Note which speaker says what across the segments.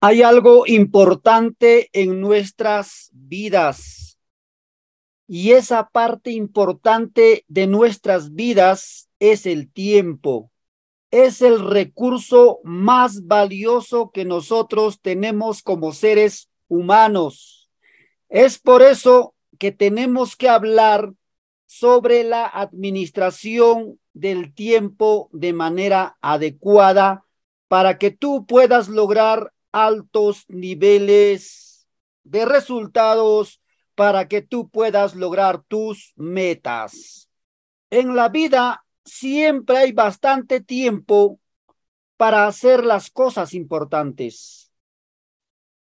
Speaker 1: Hay algo importante en nuestras vidas y esa parte importante de nuestras vidas es el tiempo. Es el recurso más valioso que nosotros tenemos como seres humanos. Es por eso que tenemos que hablar sobre la administración del tiempo de manera adecuada para que tú puedas lograr altos niveles de resultados para que tú puedas lograr tus metas. En la vida siempre hay bastante tiempo para hacer las cosas importantes.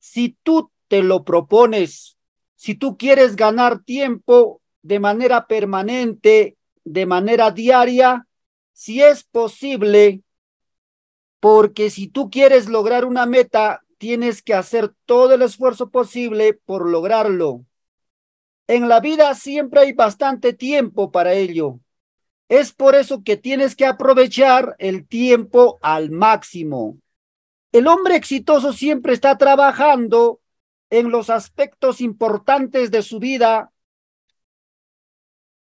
Speaker 1: Si tú te lo propones, si tú quieres ganar tiempo de manera permanente, de manera diaria, si es posible, porque si tú quieres lograr una meta, tienes que hacer todo el esfuerzo posible por lograrlo. En la vida siempre hay bastante tiempo para ello. Es por eso que tienes que aprovechar el tiempo al máximo. El hombre exitoso siempre está trabajando en los aspectos importantes de su vida.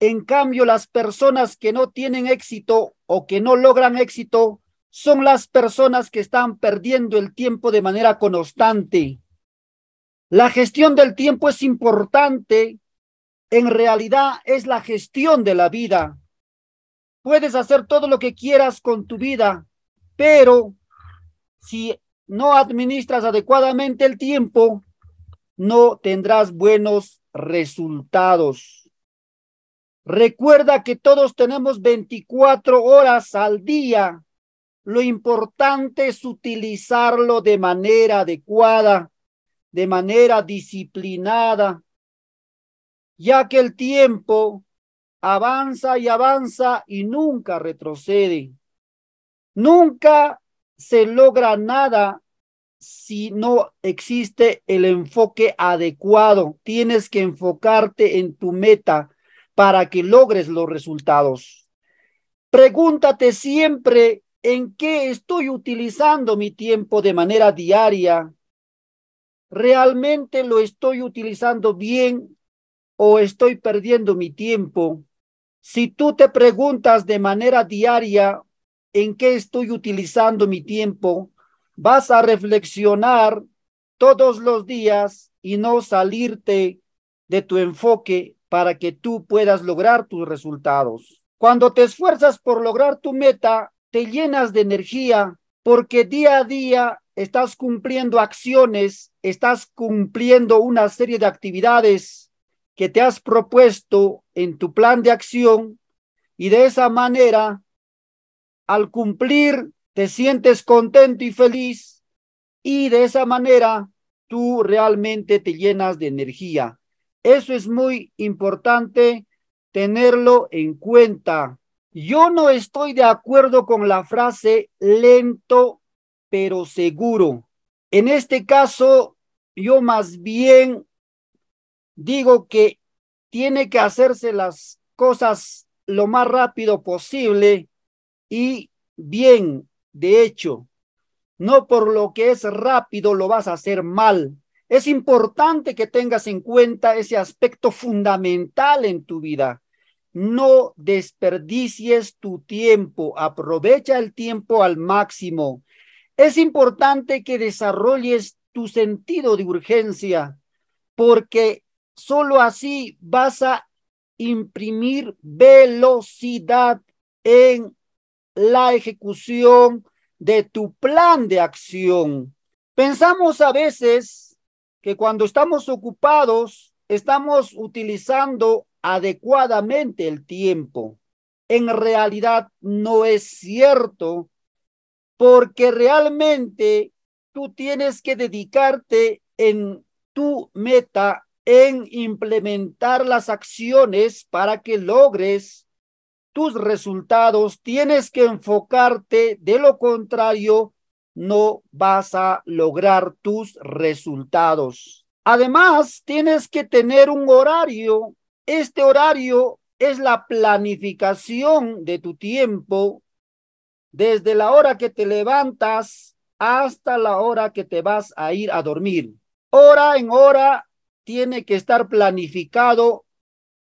Speaker 1: En cambio, las personas que no tienen éxito o que no logran éxito son las personas que están perdiendo el tiempo de manera constante. La gestión del tiempo es importante. En realidad es la gestión de la vida. Puedes hacer todo lo que quieras con tu vida, pero si no administras adecuadamente el tiempo, no tendrás buenos resultados. Recuerda que todos tenemos 24 horas al día lo importante es utilizarlo de manera adecuada, de manera disciplinada, ya que el tiempo avanza y avanza y nunca retrocede. Nunca se logra nada si no existe el enfoque adecuado. Tienes que enfocarte en tu meta para que logres los resultados. Pregúntate siempre en qué estoy utilizando mi tiempo de manera diaria. ¿Realmente lo estoy utilizando bien o estoy perdiendo mi tiempo? Si tú te preguntas de manera diaria en qué estoy utilizando mi tiempo, vas a reflexionar todos los días y no salirte de tu enfoque para que tú puedas lograr tus resultados. Cuando te esfuerzas por lograr tu meta, te llenas de energía porque día a día estás cumpliendo acciones, estás cumpliendo una serie de actividades que te has propuesto en tu plan de acción y de esa manera, al cumplir, te sientes contento y feliz y de esa manera tú realmente te llenas de energía. Eso es muy importante tenerlo en cuenta. Yo no estoy de acuerdo con la frase lento pero seguro. En este caso, yo más bien digo que tiene que hacerse las cosas lo más rápido posible y bien, de hecho, no por lo que es rápido lo vas a hacer mal. Es importante que tengas en cuenta ese aspecto fundamental en tu vida. No desperdicies tu tiempo, aprovecha el tiempo al máximo. Es importante que desarrolles tu sentido de urgencia, porque solo así vas a imprimir velocidad en la ejecución de tu plan de acción. Pensamos a veces que cuando estamos ocupados, estamos utilizando adecuadamente el tiempo. En realidad no es cierto porque realmente tú tienes que dedicarte en tu meta en implementar las acciones para que logres tus resultados. Tienes que enfocarte, de lo contrario, no vas a lograr tus resultados. Además, tienes que tener un horario este horario es la planificación de tu tiempo desde la hora que te levantas hasta la hora que te vas a ir a dormir. Hora en hora tiene que estar planificado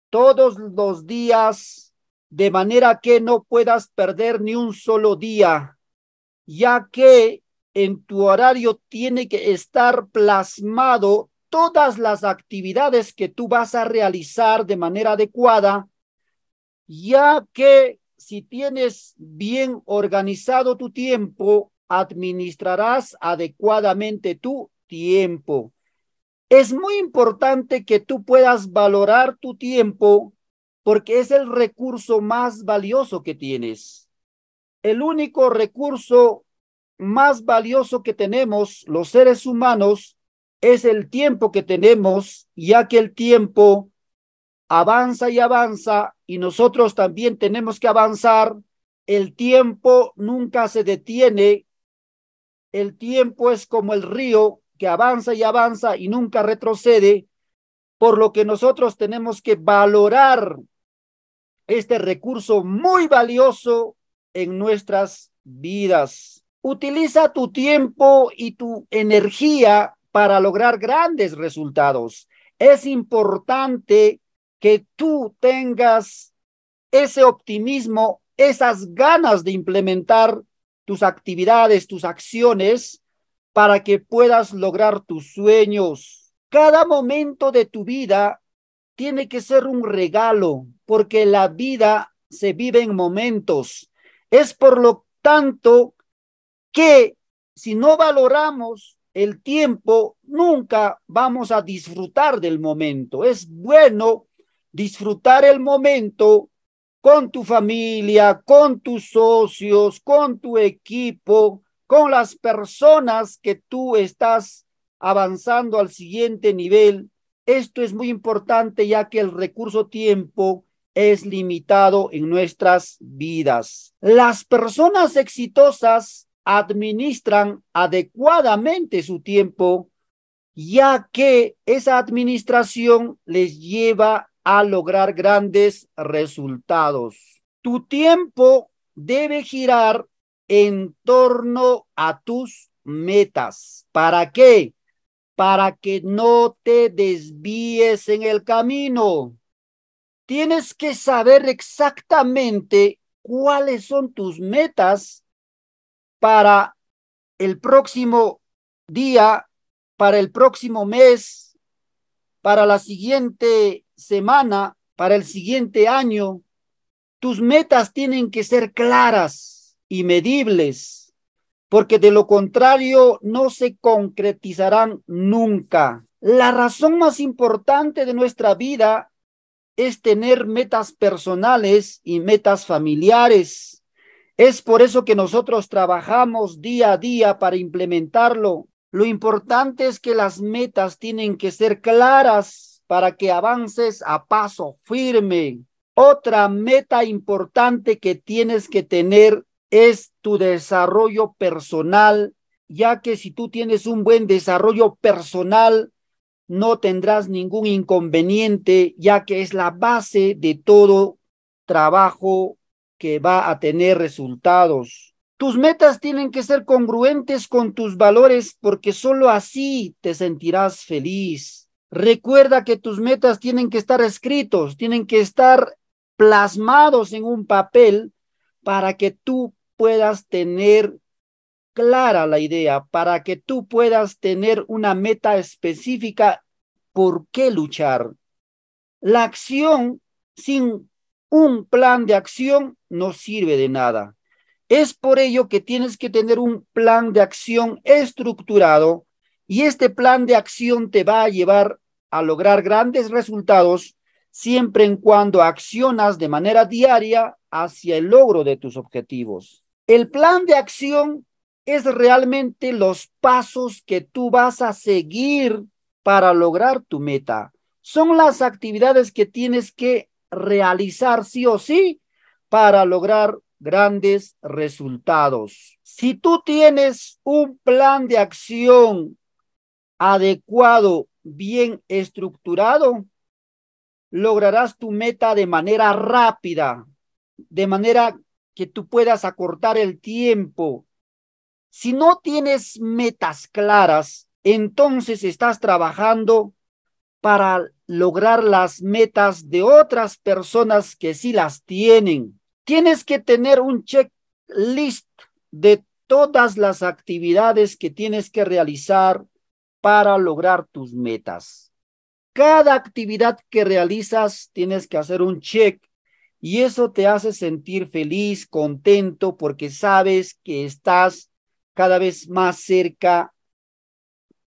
Speaker 1: todos los días de manera que no puedas perder ni un solo día, ya que en tu horario tiene que estar plasmado todas las actividades que tú vas a realizar de manera adecuada, ya que si tienes bien organizado tu tiempo, administrarás adecuadamente tu tiempo. Es muy importante que tú puedas valorar tu tiempo porque es el recurso más valioso que tienes. El único recurso más valioso que tenemos los seres humanos es el tiempo que tenemos, ya que el tiempo avanza y avanza y nosotros también tenemos que avanzar. El tiempo nunca se detiene. El tiempo es como el río que avanza y avanza y nunca retrocede, por lo que nosotros tenemos que valorar este recurso muy valioso en nuestras vidas. Utiliza tu tiempo y tu energía para lograr grandes resultados. Es importante que tú tengas ese optimismo, esas ganas de implementar tus actividades, tus acciones, para que puedas lograr tus sueños. Cada momento de tu vida tiene que ser un regalo, porque la vida se vive en momentos. Es por lo tanto que si no valoramos el tiempo, nunca vamos a disfrutar del momento. Es bueno disfrutar el momento con tu familia, con tus socios, con tu equipo, con las personas que tú estás avanzando al siguiente nivel. Esto es muy importante ya que el recurso tiempo es limitado en nuestras vidas. Las personas exitosas administran adecuadamente su tiempo, ya que esa administración les lleva a lograr grandes resultados. Tu tiempo debe girar en torno a tus metas. ¿Para qué? Para que no te desvíes en el camino. Tienes que saber exactamente cuáles son tus metas para el próximo día, para el próximo mes, para la siguiente semana, para el siguiente año. Tus metas tienen que ser claras y medibles, porque de lo contrario no se concretizarán nunca. La razón más importante de nuestra vida es tener metas personales y metas familiares es por eso que nosotros trabajamos día a día para implementarlo. Lo importante es que las metas tienen que ser claras para que avances a paso firme. Otra meta importante que tienes que tener es tu desarrollo personal, ya que si tú tienes un buen desarrollo personal, no tendrás ningún inconveniente, ya que es la base de todo trabajo que va a tener resultados. Tus metas tienen que ser congruentes con tus valores porque sólo así te sentirás feliz. Recuerda que tus metas tienen que estar escritos, tienen que estar plasmados en un papel para que tú puedas tener clara la idea, para que tú puedas tener una meta específica por qué luchar. La acción sin un plan de acción no sirve de nada. Es por ello que tienes que tener un plan de acción estructurado y este plan de acción te va a llevar a lograr grandes resultados siempre en cuando accionas de manera diaria hacia el logro de tus objetivos. El plan de acción es realmente los pasos que tú vas a seguir para lograr tu meta. Son las actividades que tienes que realizar sí o sí para lograr grandes resultados. Si tú tienes un plan de acción adecuado, bien estructurado, lograrás tu meta de manera rápida, de manera que tú puedas acortar el tiempo. Si no tienes metas claras, entonces estás trabajando para lograr las metas de otras personas que sí las tienen. Tienes que tener un checklist de todas las actividades que tienes que realizar para lograr tus metas. Cada actividad que realizas tienes que hacer un check y eso te hace sentir feliz, contento, porque sabes que estás cada vez más cerca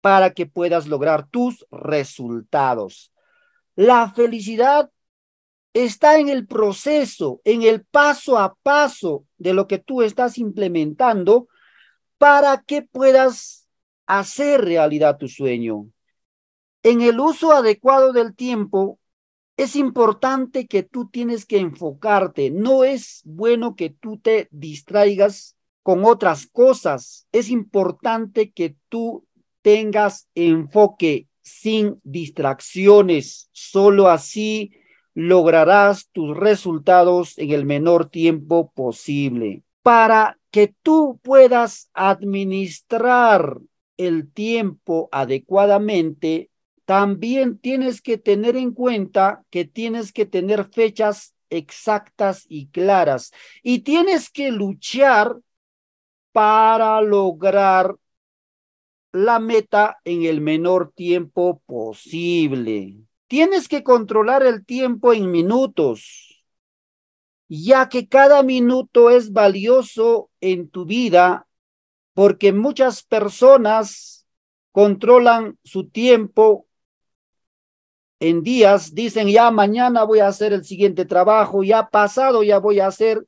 Speaker 1: para que puedas lograr tus resultados. La felicidad está en el proceso, en el paso a paso de lo que tú estás implementando para que puedas hacer realidad tu sueño. En el uso adecuado del tiempo, es importante que tú tienes que enfocarte. No es bueno que tú te distraigas con otras cosas. Es importante que tú tengas enfoque sin distracciones. Solo así lograrás tus resultados en el menor tiempo posible. Para que tú puedas administrar el tiempo adecuadamente, también tienes que tener en cuenta que tienes que tener fechas exactas y claras y tienes que luchar para lograr la meta en el menor tiempo posible. Tienes que controlar el tiempo en minutos, ya que cada minuto es valioso en tu vida porque muchas personas controlan su tiempo en días, dicen ya mañana voy a hacer el siguiente trabajo, ya pasado ya voy a hacer,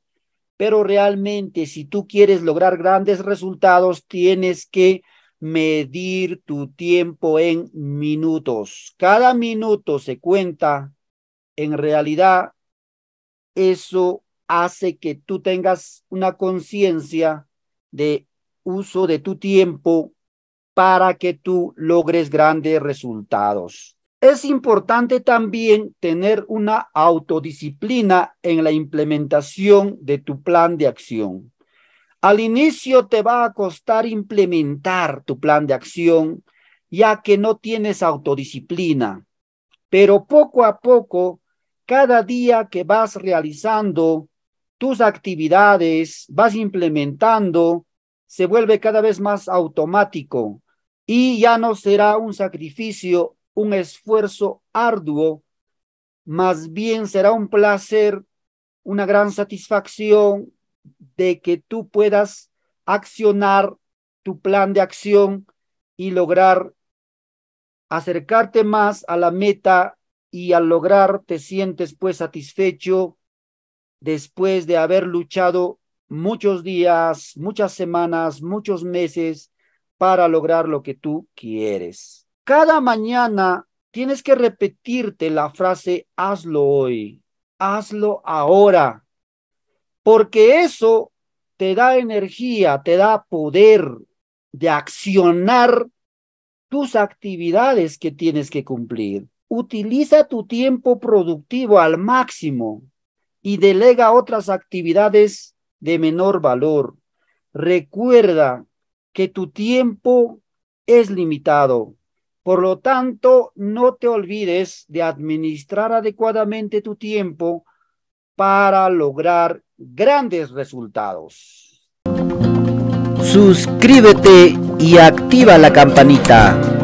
Speaker 1: pero realmente si tú quieres lograr grandes resultados, tienes que medir tu tiempo en minutos. Cada minuto se cuenta. En realidad, eso hace que tú tengas una conciencia de uso de tu tiempo para que tú logres grandes resultados. Es importante también tener una autodisciplina en la implementación de tu plan de acción. Al inicio te va a costar implementar tu plan de acción, ya que no tienes autodisciplina, pero poco a poco, cada día que vas realizando tus actividades, vas implementando, se vuelve cada vez más automático y ya no será un sacrificio, un esfuerzo arduo, más bien será un placer, una gran satisfacción, de que tú puedas accionar tu plan de acción y lograr acercarte más a la meta y al lograr te sientes pues satisfecho después de haber luchado muchos días, muchas semanas, muchos meses para lograr lo que tú quieres. Cada mañana tienes que repetirte la frase hazlo hoy, hazlo ahora porque eso te da energía, te da poder de accionar tus actividades que tienes que cumplir. Utiliza tu tiempo productivo al máximo y delega otras actividades de menor valor. Recuerda que tu tiempo es limitado. Por lo tanto, no te olvides de administrar adecuadamente tu tiempo para lograr grandes resultados. Suscríbete y activa la campanita.